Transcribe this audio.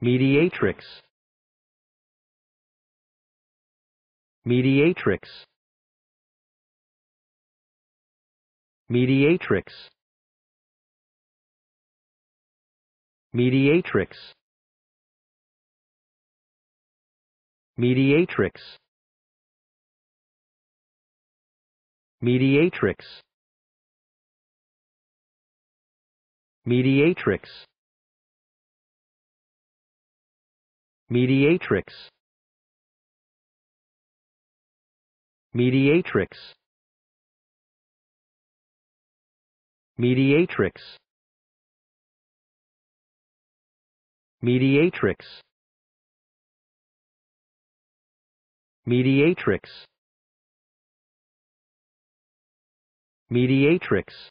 mediatrix mediatrix mediatrix mediatrix mediatrix mediatrix mediatrix mediatrix mediatrix mediatrix mediatrix mediatrix mediatrix